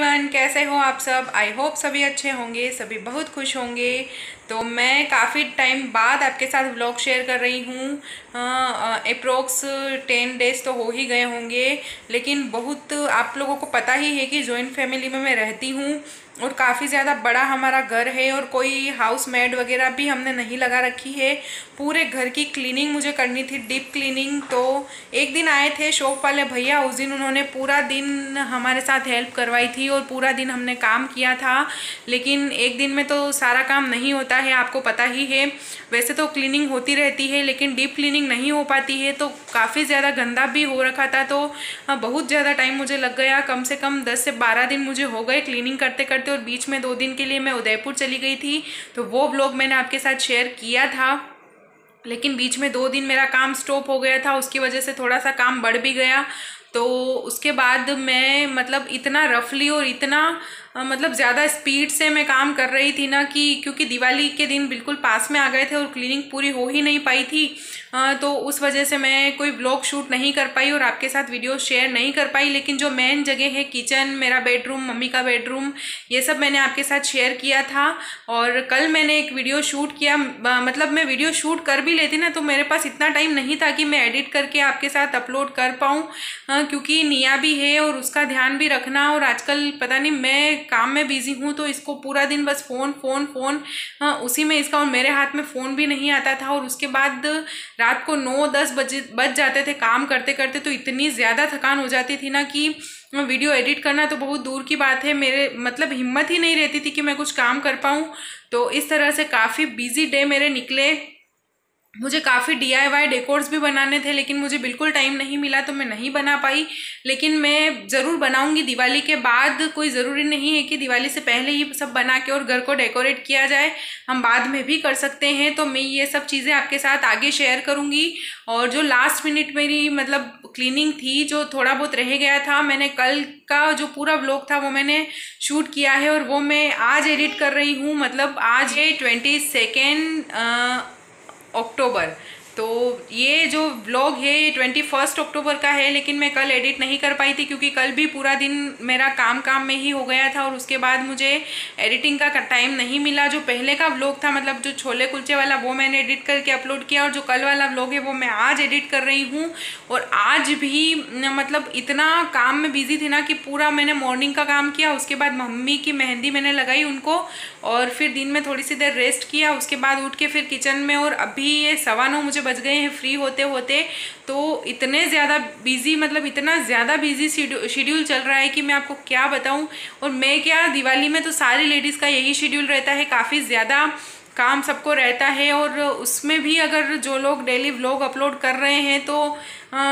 everyone कैसे हो आप सब आई होप सभी अच्छे होंगे सभी बहुत खुश होंगे तो मैं काफ़ी टाइम बाद आपके साथ व्लॉग शेयर कर रही हूँ अप्रोक्स टेन डेज तो हो ही गए होंगे लेकिन बहुत आप लोगों को पता ही है कि जॉइंट फैमिली में मैं रहती हूँ और काफ़ी ज़्यादा बड़ा हमारा घर है और कोई हाउस मेड वगैरह भी हमने नहीं लगा रखी है पूरे घर की क्लीनिंग मुझे करनी थी डीप क्लीनिंग तो एक दिन आए थे शॉप वाले भैया उस दिन उन्होंने पूरा दिन हमारे साथ हेल्प करवाई थी और पूरा दिन हमने काम किया था लेकिन एक दिन में तो सारा काम नहीं होता है आपको पता ही है वैसे तो क्लीनिंग होती रहती है लेकिन डीप क्लीनिंग नहीं हो पाती है तो काफ़ी ज़्यादा गंदा भी हो रखा था तो हाँ, बहुत ज़्यादा टाइम मुझे लग गया कम से कम दस से बारह दिन मुझे हो गए क्लीनिंग करते करते और बीच में दो दिन के लिए मैं उदयपुर चली गई थी तो वो ब्लॉग मैंने आपके साथ शेयर किया था लेकिन बीच में दो दिन मेरा काम स्टॉप हो गया था उसकी वजह से थोड़ा सा काम बढ़ भी गया तो उसके बाद मैं मतलब इतना रफली और इतना हाँ, मतलब ज़्यादा स्पीड से मैं काम कर रही थी ना कि क्योंकि दिवाली के दिन बिल्कुल पास में आ गए थे और क्लीनिंग पूरी हो ही नहीं पाई थी हाँ, तो उस वजह से मैं कोई ब्लॉग शूट नहीं कर पाई और आपके साथ वीडियो शेयर नहीं कर पाई लेकिन जो मेन जगह है किचन मेरा बेडरूम मम्मी का बेडरूम ये सब मैंने आपके साथ शेयर किया था और कल मैंने एक वीडियो शूट किया मतलब मैं वीडियो शूट कर भी लेती ना तो मेरे पास इतना टाइम नहीं था कि मैं एडिट करके आपके साथ अपलोड कर पाऊँ हाँ, क्योंकि निया भी है और उसका ध्यान भी रखना और आजकल पता नहीं मैं काम में बिज़ी हूँ तो इसको पूरा दिन बस फ़ोन फ़ोन फ़ोन उसी में इसका और मेरे हाथ में फ़ोन भी नहीं आता था और उसके बाद रात को नौ दस बजे बज जाते थे काम करते करते तो इतनी ज़्यादा थकान हो जाती थी ना कि वीडियो एडिट करना तो बहुत दूर की बात है मेरे मतलब हिम्मत ही नहीं रहती थी कि मैं कुछ काम कर पाऊँ तो इस तरह से काफ़ी बिजी डे मेरे निकले मुझे काफ़ी डी आई वाई डेकोर्स भी बनाने थे लेकिन मुझे बिल्कुल टाइम नहीं मिला तो मैं नहीं बना पाई लेकिन मैं ज़रूर बनाऊंगी दिवाली के बाद कोई ज़रूरी नहीं है कि दिवाली से पहले ही सब बना के और घर को डेकोरेट किया जाए हम बाद में भी कर सकते हैं तो मैं ये सब चीज़ें आपके साथ आगे शेयर करूँगी और जो लास्ट मिनट मेरी मतलब क्लीनिंग थी जो थोड़ा बहुत रह गया था मैंने कल का जो पूरा ब्लॉग था वो मैंने शूट किया है और वो मैं आज एडिट कर रही हूँ मतलब आज है ट्वेंटी सेकेंड अक्टूबर तो ये जो ब्लॉग है ये ट्वेंटी फर्स्ट अक्टूबर का है लेकिन मैं कल एडिट नहीं कर पाई थी क्योंकि कल भी पूरा दिन मेरा काम काम में ही हो गया था और उसके बाद मुझे एडिटिंग का टाइम नहीं मिला जो पहले का ब्लॉग था मतलब जो छोले कुलचे वाला वो मैंने एडिट करके अपलोड किया और जो कल वाला ब्लॉग है वो मैं आज एडिट कर रही हूँ और आज भी मतलब इतना काम में बिजी थी ना कि पूरा मैंने मॉर्निंग का काम किया उसके बाद मम्मी की मेहंदी मैंने लगाई उनको और फिर दिन में थोड़ी सी देर रेस्ट किया उसके बाद उठ के फिर किचन में और अभी ये सवा नौ मुझे बज गए हैं फ्री होते होते तो इतने ज़्यादा बिज़ी मतलब इतना ज़्यादा बिज़ी शेड्यूल चल रहा है कि मैं आपको क्या बताऊँ और मैं क्या दिवाली में तो सारी लेडीज़ का यही शेड्यूल रहता है काफ़ी ज़्यादा काम सबको रहता है और उसमें भी अगर जो लोग डेली व्लॉग अपलोड कर रहे हैं तो आ,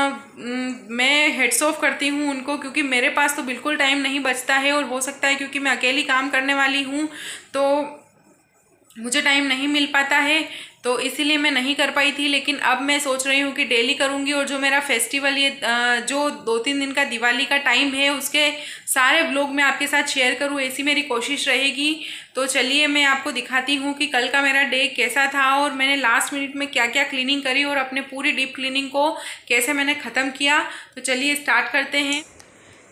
मैं हेड्स ऑफ करती हूँ उनको क्योंकि मेरे पास तो बिल्कुल टाइम नहीं बचता है और हो सकता है क्योंकि मैं अकेली काम करने वाली हूँ तो मुझे टाइम नहीं मिल पाता है तो इसीलिए मैं नहीं कर पाई थी लेकिन अब मैं सोच रही हूँ कि डेली करूँगी और जो मेरा फेस्टिवल ये जो दो तीन दिन का दिवाली का टाइम है उसके सारे ब्लॉग मैं आपके साथ शेयर करूँ ऐसी मेरी कोशिश रहेगी तो चलिए मैं आपको दिखाती हूँ कि कल का मेरा डे कैसा था और मैंने लास्ट मिनट में क्या क्या क्लीनिंग करी और अपने पूरी डीप क्लीनिंग को कैसे मैंने ख़त्म किया तो चलिए स्टार्ट करते हैं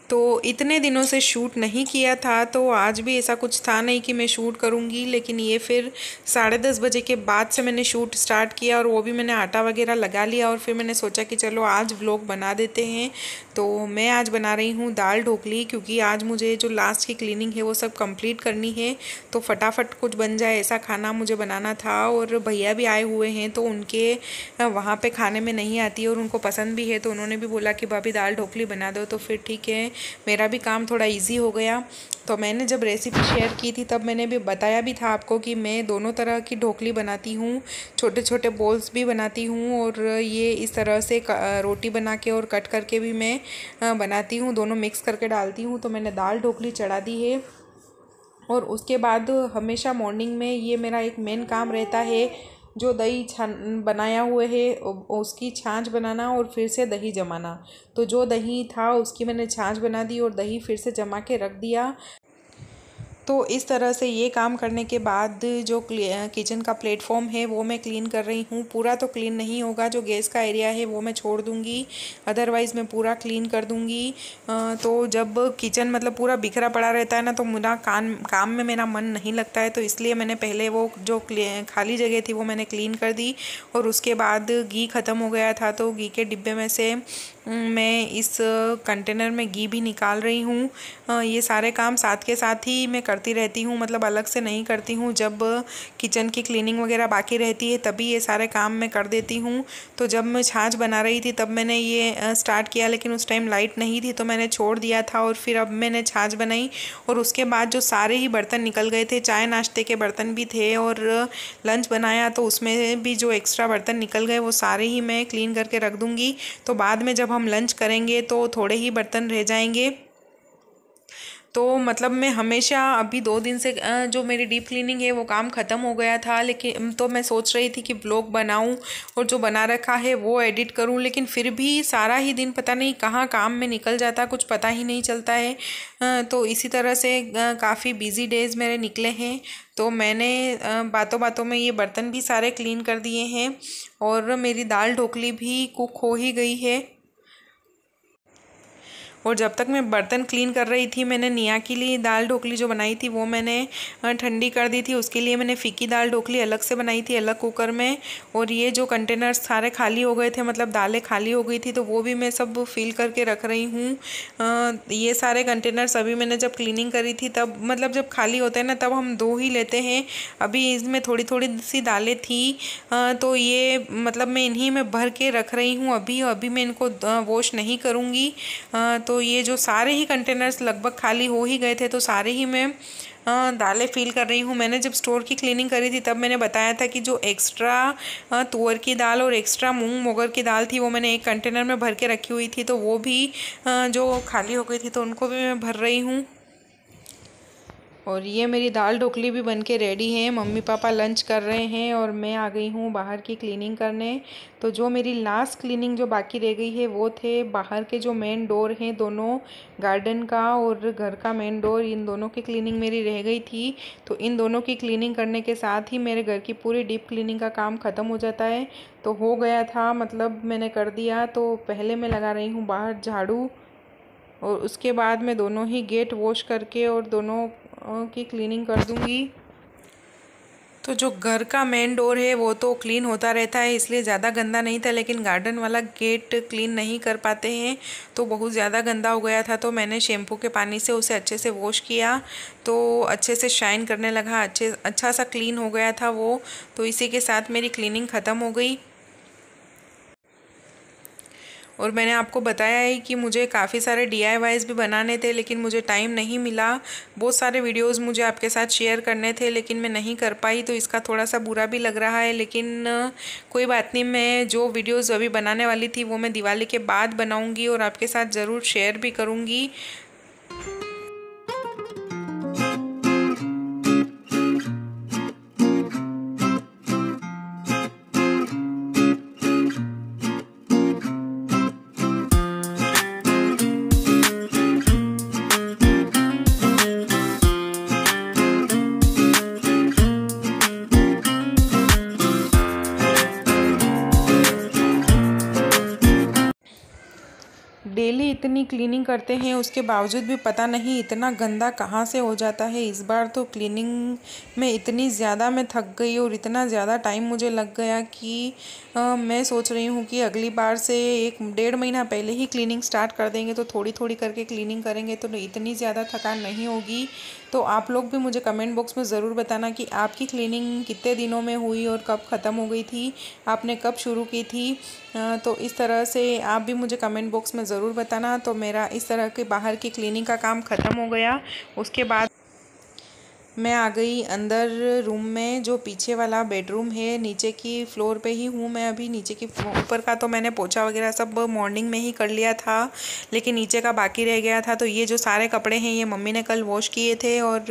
तो इतने दिनों से शूट नहीं किया था तो आज भी ऐसा कुछ था नहीं कि मैं शूट करूँगी लेकिन ये फिर साढ़े दस बजे के बाद से मैंने शूट स्टार्ट किया और वो भी मैंने आटा वगैरह लगा लिया और फिर मैंने सोचा कि चलो आज व्लॉग बना देते हैं तो मैं आज बना रही हूँ दाल ढोकली क्योंकि आज मुझे जो लास्ट की क्लीनिंग है वो सब कंप्लीट करनी है तो फटाफट कुछ बन जाए ऐसा खाना मुझे बनाना था और भैया भी आए हुए हैं तो उनके वहाँ पे खाने में नहीं आती और उनको पसंद भी है तो उन्होंने भी बोला कि भाभी दाल ढोकली बना दो तो फिर ठीक है मेरा भी काम थोड़ा ईजी हो गया तो मैंने जब रेसिपी शेयर की थी तब मैंने भी बताया भी था आपको कि मैं दोनों तरह की ढोकली बनाती हूँ छोटे छोटे बोल्स भी बनाती हूँ और ये इस तरह से रोटी बना के और कट करके भी मैं बनाती हूँ दोनों मिक्स करके डालती हूँ तो मैंने दाल ढोकली चढ़ा दी है और उसके बाद हमेशा मॉर्निंग में ये मेरा एक मेन काम रहता है जो दही छान बनाया हुए है उसकी छाछ बनाना और फिर से दही जमाना तो जो दही था उसकी मैंने छाछ बना दी और दही फिर से जमा के रख दिया तो इस तरह से ये काम करने के बाद जो किचन का प्लेटफॉर्म है वो मैं क्लीन कर रही हूँ पूरा तो क्लीन नहीं होगा जो गैस का एरिया है वो मैं छोड़ दूँगी अदरवाइज़ मैं पूरा क्लीन कर दूँगी तो जब किचन मतलब पूरा बिखरा पड़ा रहता है ना तो मुना कान काम में मेरा मन नहीं लगता है तो इसलिए मैंने पहले वो जो खाली जगह थी वो मैंने क्लीन कर दी और उसके बाद घी ख़त्म हो गया था तो घी के डिब्बे में से मैं इस कंटेनर में घी भी निकाल रही हूँ ये सारे काम साथ के साथ ही मैं करती रहती हूँ मतलब अलग से नहीं करती हूँ जब किचन की क्लीनिंग वगैरह बाकी रहती है तभी ये सारे काम मैं कर देती हूँ तो जब मैं छाछ बना रही थी तब मैंने ये स्टार्ट किया लेकिन उस टाइम लाइट नहीं थी तो मैंने छोड़ दिया था और फिर अब मैंने छाछ बनाई और उसके बाद जो सारे ही बर्तन निकल गए थे चाय नाश्ते के बर्तन भी थे और लंच बनाया तो उसमें भी जो एक्स्ट्रा बर्तन निकल गए वो सारे ही मैं क्लीन करके रख दूँगी तो बाद में जब हम हम लंच करेंगे तो थोड़े ही बर्तन रह जाएंगे तो मतलब मैं हमेशा अभी दो दिन से जो मेरी डीप क्लीनिंग है वो काम ख़त्म हो गया था लेकिन तो मैं सोच रही थी कि ब्लॉग बनाऊं और जो बना रखा है वो एडिट करूं लेकिन फिर भी सारा ही दिन पता नहीं कहाँ काम में निकल जाता कुछ पता ही नहीं चलता है तो इसी तरह से काफ़ी बिजी डेज़ मेरे निकले हैं तो मैंने बातों बातों में ये बर्तन भी सारे क्लीन कर दिए हैं और मेरी दाल ढोकली भी कुक हो ही गई है और जब तक मैं बर्तन क्लीन कर रही थी मैंने निया के लिए दाल ढोकली जो बनाई थी वो मैंने ठंडी कर दी थी उसके लिए मैंने फीकी दाल ढोकली अलग से बनाई थी अलग कुकर में और ये जो कंटेनर्स सारे खाली हो गए थे मतलब दालें खाली हो गई थी तो वो भी मैं सब फिल करके रख रही हूँ ये सारे कंटेनर्स अभी मैंने जब क्लीनिंग करी थी तब मतलब जब खाली होते हैं ना तब हम दो ही लेते हैं अभी इसमें थोड़ी थोड़ी सी दालें थी तो ये मतलब मैं इन्हीं में भर के रख रही हूँ अभी अभी मैं इनको वॉश नहीं करूँगी तो तो ये जो सारे ही कंटेनर्स लगभग खाली हो ही गए थे तो सारे ही मैं दालें फील कर रही हूँ मैंने जब स्टोर की क्लीनिंग करी थी तब मैंने बताया था कि जो एक्स्ट्रा तुअर की दाल और एक्स्ट्रा मूंग मोगर की दाल थी वो मैंने एक कंटेनर में भर के रखी हुई थी तो वो भी जो खाली हो गई थी तो उनको भी मैं भर रही हूँ और ये मेरी दाल ढोकली भी बन के रेडी है मम्मी पापा लंच कर रहे हैं और मैं आ गई हूँ बाहर की क्लीनिंग करने तो जो मेरी लास्ट क्लीनिंग जो बाकी रह गई है वो थे बाहर के जो मेन डोर हैं दोनों गार्डन का और घर का मेन डोर इन दोनों की क्लीनिंग मेरी रह गई थी तो इन दोनों की क्लीनिंग करने के साथ ही मेरे घर की पूरी डीप क्लीनिंग का काम ख़त्म हो जाता है तो हो गया था मतलब मैंने कर दिया तो पहले मैं लगा रही हूँ बाहर झाड़ू और उसके बाद मैं दोनों ही गेट वॉश करके और दोनों की क्लीनिंग कर दूँगी तो जो घर का मेन डोर है वो तो क्लीन होता रहता है इसलिए ज़्यादा गंदा नहीं था लेकिन गार्डन वाला गेट क्लीन नहीं कर पाते हैं तो बहुत ज़्यादा गंदा हो गया था तो मैंने शैम्पू के पानी से उसे अच्छे से वॉश किया तो अच्छे से शाइन करने लगा अच्छे अच्छा सा क्लीन हो गया था वो तो इसी के साथ मेरी क्लीनिंग ख़त्म हो गई और मैंने आपको बताया है कि मुझे काफ़ी सारे डी भी बनाने थे लेकिन मुझे टाइम नहीं मिला बहुत सारे वीडियोज़ मुझे आपके साथ शेयर करने थे लेकिन मैं नहीं कर पाई तो इसका थोड़ा सा बुरा भी लग रहा है लेकिन कोई बात नहीं मैं जो वीडियोज़ अभी बनाने वाली थी वो मैं दिवाली के बाद बनाऊँगी और आपके साथ ज़रूर शेयर भी करूँगी डेली इतनी क्लीनिंग करते हैं उसके बावजूद भी पता नहीं इतना गंदा कहाँ से हो जाता है इस बार तो क्लीनिंग में इतनी ज़्यादा मैं थक गई और इतना ज़्यादा टाइम मुझे लग गया कि आ, मैं सोच रही हूँ कि अगली बार से एक डेढ़ महीना पहले ही क्लीनिंग स्टार्ट कर देंगे तो थोड़ी थोड़ी करके क्लीनिंग करेंगे तो इतनी ज़्यादा थकान नहीं होगी तो आप लोग भी मुझे कमेंट बॉक्स में ज़रूर बताना कि आपकी क्लीनिंग कितने दिनों में हुई और कब ख़त्म हो गई थी आपने कब शुरू की थी तो इस तरह से आप भी मुझे कमेंट बॉक्स में ज़रूर बताना तो मेरा इस तरह के बाहर की क्लीनिंग का काम ख़त्म हो गया उसके बाद मैं आ गई अंदर रूम में जो पीछे वाला बेडरूम है नीचे की फ्लोर पे ही हूँ मैं अभी नीचे की ऊपर का तो मैंने पोछा वगैरह सब मॉर्निंग में ही कर लिया था लेकिन नीचे का बाकी रह गया था तो ये जो सारे कपड़े हैं ये मम्मी ने कल वॉश किए थे और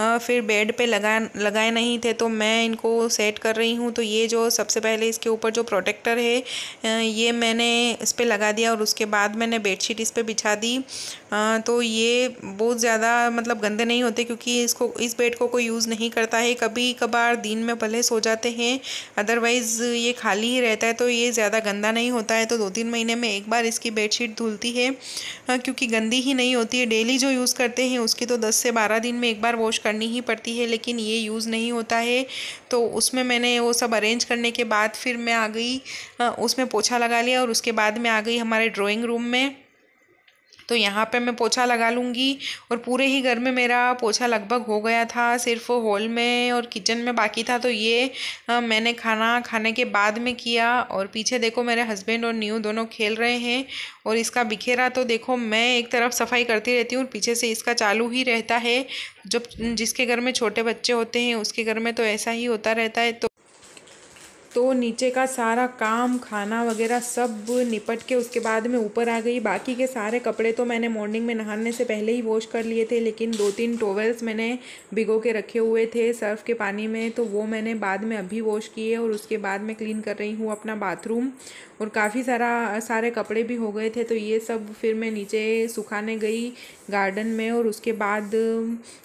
फिर बेड पे लगा लगाए नहीं थे तो मैं इनको सेट कर रही हूँ तो ये जो सबसे पहले इसके ऊपर जो प्रोटेक्टर है ये मैंने इस पर लगा दिया और उसके बाद मैंने बेडशीट इस पर बिछा दी तो ये बहुत ज़्यादा मतलब गंदे नहीं होते क्योंकि इसको इस बेड को कोई यूज़ नहीं करता है कभी कभार दिन में भले सो जाते हैं अदरवाइज़ ये खाली ही रहता है तो ये ज़्यादा गंदा नहीं होता है तो दो तीन महीने में एक बार इसकी बेडशीट धुलती है क्योंकि गंदी ही नहीं होती है डेली जो यूज़ करते हैं उसकी तो दस से बारह दिन में एक बार वॉश करनी ही पड़ती है लेकिन ये यूज़ नहीं होता है तो उसमें मैंने वो सब अरेंज करने के बाद फिर मैं आ गई उसमें पोछा लगा लिया और उसके बाद में आ गई हमारे ड्रॉइंग रूम में तो यहाँ पे मैं पोछा लगा लूँगी और पूरे ही घर में मेरा पोछा लगभग हो गया था सिर्फ हॉल में और किचन में बाकी था तो ये आ, मैंने खाना खाने के बाद में किया और पीछे देखो मेरे हस्बैंड और न्यू दोनों खेल रहे हैं और इसका बिखेरा तो देखो मैं एक तरफ सफाई करती रहती हूँ पीछे से इसका चालू ही रहता है जब जिसके घर में छोटे बच्चे होते हैं उसके घर में तो ऐसा ही होता रहता है तो तो नीचे का सारा काम खाना वगैरह सब निपट के उसके बाद में ऊपर आ गई बाकी के सारे कपड़े तो मैंने मॉर्निंग में नहाने से पहले ही वॉश कर लिए थे लेकिन दो तीन टोवेल्स मैंने भिगो के रखे हुए थे सर्फ के पानी में तो वो मैंने बाद में अभी वॉश किए और उसके बाद मैं क्लीन कर रही हूँ अपना बाथरूम और काफ़ी सारा सारे कपड़े भी हो गए थे तो ये सब फिर मैं नीचे सुखाने गई गार्डन में और उसके बाद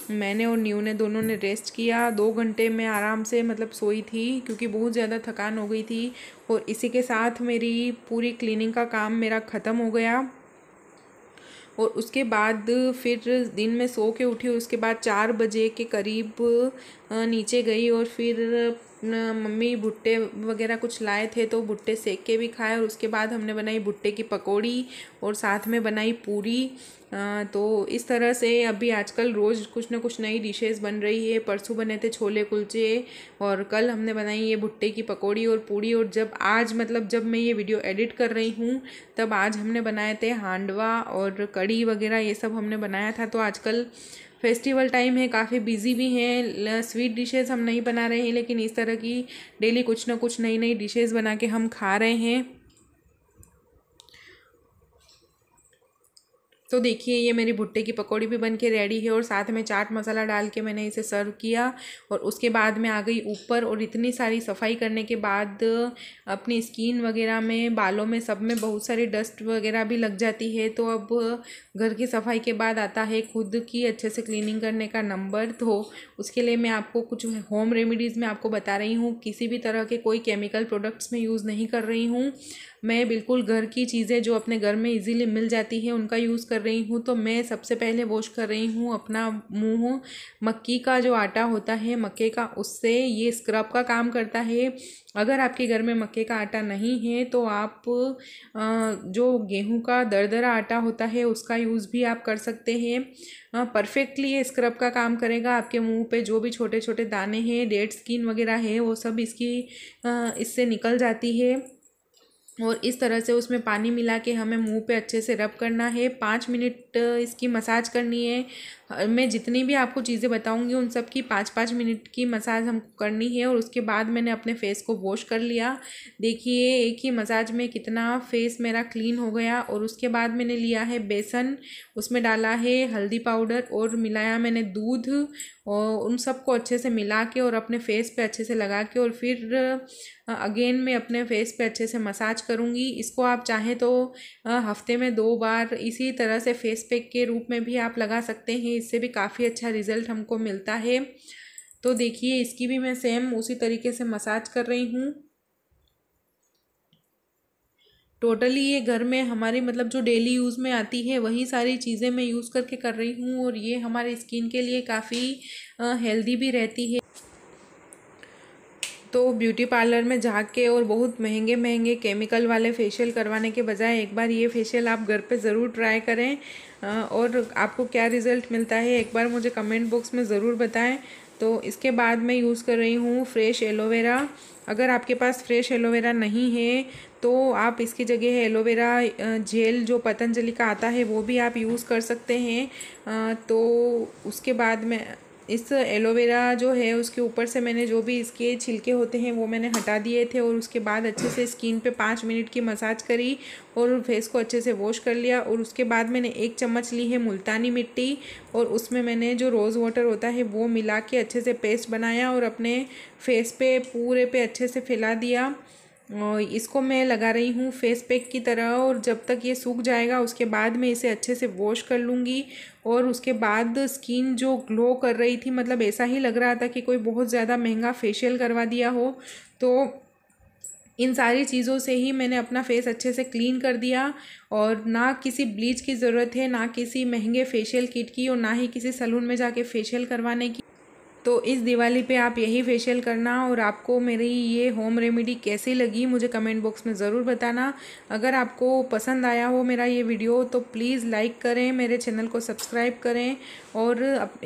मैंने और न्यू ने दोनों ने रेस्ट किया दो घंटे में आराम से मतलब सोई थी क्योंकि बहुत ज़्यादा थकान हो गई थी और इसी के साथ मेरी पूरी क्लीनिंग का काम मेरा ख़त्म हो गया और उसके बाद फिर दिन में सो के उठी उसके बाद चार बजे के करीब नीचे गई और फिर मम्मी भुट्टे वगैरह कुछ लाए थे तो भुट्टे सेक के भी खाए और उसके बाद हमने बनाई भुट्टे की पकौड़ी और साथ में बनाई पूरी तो इस तरह से अभी आजकल रोज़ कुछ ना कुछ नई डिशेस बन रही है परसों बने थे छोले कुलचे और कल हमने बनाई ये भुट्टे की पकौड़ी और पूड़ी और जब आज मतलब जब मैं ये वीडियो एडिट कर रही हूँ तब आज हमने बनाए थे हांडवा और कड़ी वगैरह ये सब हमने बनाया था तो आजकल फेस्टिवल टाइम है काफ़ी बिजी भी हैं स्वीट डिशेज़ हम नहीं बना रहे हैं लेकिन इस तरह की डेली कुछ ना कुछ नई नई डिशेज़ बना के हम खा रहे हैं तो देखिए ये मेरी भुट्टे की पकौड़ी भी बन के रेडी है और साथ में चाट मसाला डाल के मैंने इसे सर्व किया और उसके बाद मैं आ गई ऊपर और इतनी सारी सफाई करने के बाद अपनी स्किन वगैरह में बालों में सब में बहुत सारी डस्ट वगैरह भी लग जाती है तो अब घर की सफाई के बाद आता है खुद की अच्छे से क्लीनिंग करने का नंबर तो उसके लिए मैं आपको कुछ होम रेमिडीज़ में आपको बता रही हूँ किसी भी तरह के कोई केमिकल प्रोडक्ट्स में यूज़ नहीं कर रही हूँ मैं बिल्कुल घर की चीज़ें जो अपने घर में इजीली मिल जाती है उनका यूज़ कर रही हूँ तो मैं सबसे पहले वॉश कर रही हूँ अपना मुँह मक्की का जो आटा होता है मक्के का उससे ये स्क्रब का काम करता है अगर आपके घर में मक्के का आटा नहीं है तो आप जो गेहूं का दरदरा आटा होता है उसका यूज़ भी आप कर सकते हैं परफेक्टली ये स्क्रब का काम करेगा आपके मुंह पे जो भी छोटे छोटे दाने हैं डेड स्किन वगैरह है वो सब इसकी इससे निकल जाती है और इस तरह से उसमें पानी मिला के हमें मुंह पे अच्छे से रब करना है पाँच मिनट इसकी मसाज करनी है मैं जितनी भी आपको चीज़ें बताऊंगी उन सब की पाँच पाँच मिनट की मसाज हमको करनी है और उसके बाद मैंने अपने फेस को वॉश कर लिया देखिए एक ही मसाज में कितना फेस मेरा क्लीन हो गया और उसके बाद मैंने लिया है बेसन उसमें डाला है हल्दी पाउडर और मिलाया मैंने दूध और उन सबको अच्छे से मिला के और अपने फेस पे अच्छे से लगा के और फिर अगेन मैं अपने फेस पे अच्छे से मसाज करूँगी इसको आप चाहें तो हफ्ते में दो बार इसी तरह से फेस पैक के रूप में भी आप लगा सकते हैं इससे भी काफ़ी अच्छा रिज़ल्ट हमको मिलता है तो देखिए इसकी भी मैं सेम उसी तरीके से मसाज कर रही हूँ टोटली ये घर में हमारे मतलब जो डेली यूज़ में आती है वही सारी चीज़ें मैं यूज़ करके कर रही हूँ और ये हमारे स्किन के लिए काफ़ी हेल्दी भी रहती है तो ब्यूटी पार्लर में जाके और बहुत महंगे महंगे केमिकल वाले फेशियल करवाने के बजाय एक बार ये फेशियल आप घर पे ज़रूर ट्राई करें और आपको क्या रिज़ल्ट मिलता है एक बार मुझे कमेंट बॉक्स में ज़रूर बताएं तो इसके बाद मैं यूज़ कर रही हूँ फ्रेश एलोवेरा अगर आपके पास फ्रेश एलोवेरा नहीं है तो आप इसकी जगह एलोवेरा जेल जो पतंजलि का आता है वो भी आप यूज़ कर सकते हैं तो उसके बाद में इस एलोवेरा जो है उसके ऊपर से मैंने जो भी इसके छिलके होते हैं वो मैंने हटा दिए थे और उसके बाद अच्छे से स्किन पे पाँच मिनट की मसाज करी और फेस को अच्छे से वॉश कर लिया और उसके बाद मैंने एक चम्मच ली है मुल्तानी मिट्टी और उसमें मैंने जो रोज़ वाटर होता है वो मिला के अच्छे से पेस्ट बनाया और अपने फेस पे पूरे पे अच्छे से फैला दिया इसको मैं लगा रही हूँ फेस पैक की तरह और जब तक ये सूख जाएगा उसके बाद मैं इसे अच्छे से वॉश कर लूँगी और उसके बाद स्किन जो ग्लो कर रही थी मतलब ऐसा ही लग रहा था कि कोई बहुत ज़्यादा महंगा फेशियल करवा दिया हो तो इन सारी चीज़ों से ही मैंने अपना फेस अच्छे से क्लीन कर दिया और ना किसी ब्लीच की ज़रूरत है ना किसी महंगे फेशियल किट की और ना ही किसी सलून में जाके फेशियल करवाने की तो इस दिवाली पे आप यही फेशियल करना और आपको मेरी ये होम रेमेडी कैसी लगी मुझे कमेंट बॉक्स में ज़रूर बताना अगर आपको पसंद आया हो मेरा ये वीडियो तो प्लीज़ लाइक करें मेरे चैनल को सब्सक्राइब करें और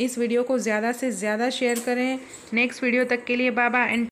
इस वीडियो को ज़्यादा से ज़्यादा शेयर करें नेक्स्ट वीडियो तक के लिए बाबा एंड